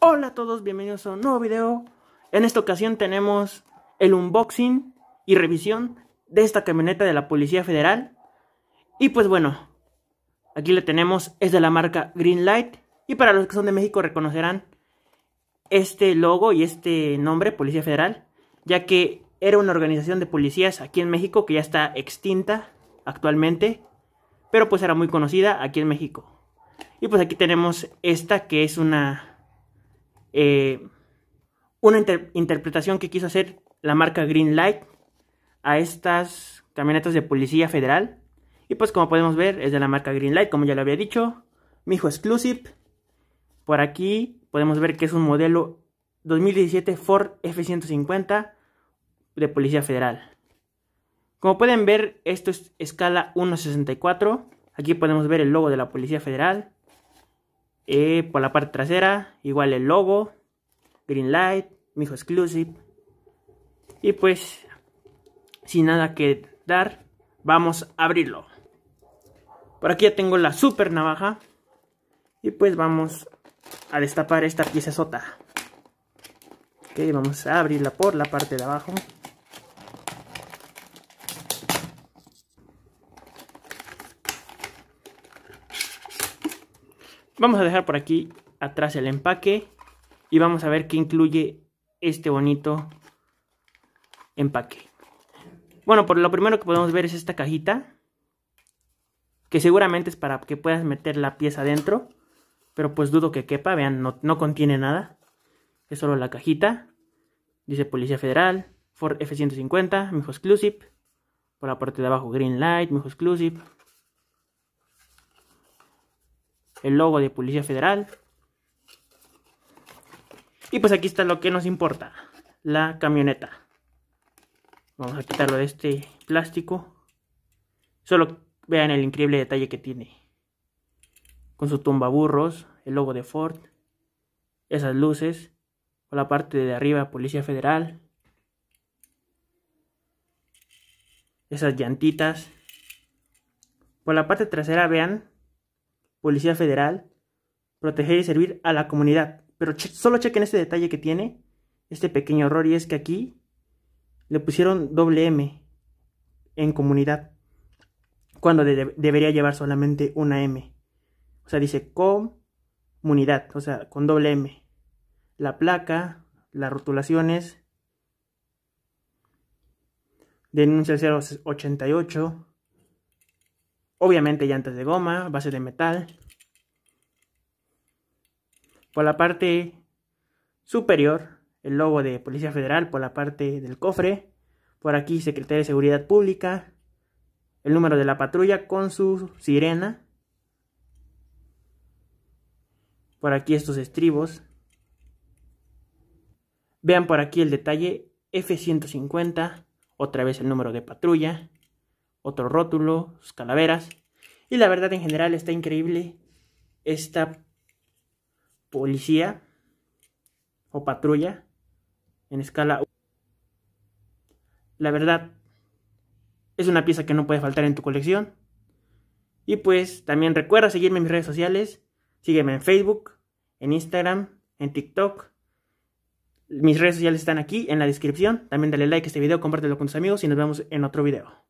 Hola a todos, bienvenidos a un nuevo video. En esta ocasión tenemos el unboxing y revisión de esta camioneta de la Policía Federal. Y pues bueno, aquí la tenemos, es de la marca Greenlight. Y para los que son de México reconocerán este logo y este nombre, Policía Federal, ya que era una organización de policías aquí en México que ya está extinta actualmente, pero pues era muy conocida aquí en México. Y pues aquí tenemos esta que es una eh, una interpretación que quiso hacer la marca Green Light a estas camionetas de policía federal. Y pues como podemos ver es de la marca Green Light, como ya lo había dicho. Mijo Exclusive. Por aquí podemos ver que es un modelo 2017 Ford F-150 de Policía Federal. Como pueden ver, esto es escala 1.64. Aquí podemos ver el logo de la Policía Federal. Eh, por la parte trasera, igual el logo, Green Light, Mijo Exclusive. Y pues, sin nada que dar, vamos a abrirlo. Por aquí ya tengo la super navaja. Y pues vamos a destapar esta pieza sota. Ok, vamos a abrirla por la parte de abajo. Vamos a dejar por aquí atrás el empaque y vamos a ver qué incluye este bonito empaque. Bueno, por lo primero que podemos ver es esta cajita, que seguramente es para que puedas meter la pieza adentro, pero pues dudo que quepa, vean, no, contiene nada, es solo la cajita. Dice Policía Federal, Ford F-150, Mijo Exclusive, por la parte de abajo Green Light, Mijo Exclusive, el logo de Policía Federal. Y pues aquí está lo que nos importa, la camioneta. Vamos a quitarlo de este plástico. Solo vean el increíble detalle que tiene. Con su tumba burros. el logo de Ford, esas luces, Por la parte de arriba Policía Federal, esas llantitas. Por la parte trasera vean Policía Federal, proteger y servir a la comunidad. Pero solo chequen este detalle que tiene, este pequeño error, y es que aquí le pusieron doble M en comunidad, cuando debería llevar solamente una M. O sea, dice comunidad, o sea, con doble M. La placa, las rotulaciones, denuncia 088 Obviamente llantas de goma, base de metal. Por la parte superior, el logo de Policía Federal, por la parte del cofre. Por aquí, Secretaría de Seguridad Pública. El número de la patrulla con su sirena. Por aquí estos estribos. Vean por aquí el detalle F-150, otra vez el número de patrulla otro rótulo, sus calaveras. Y la verdad en general está increíble esta policía o patrulla en escala. La verdad es una pieza que no puede faltar en tu colección. Y pues también recuerda seguirme en mis redes sociales. Sígueme en Facebook, en Instagram, en TikTok. Mis redes sociales están aquí en la descripción. También dale like a este video, compártelo con tus amigos y nos vemos en otro video.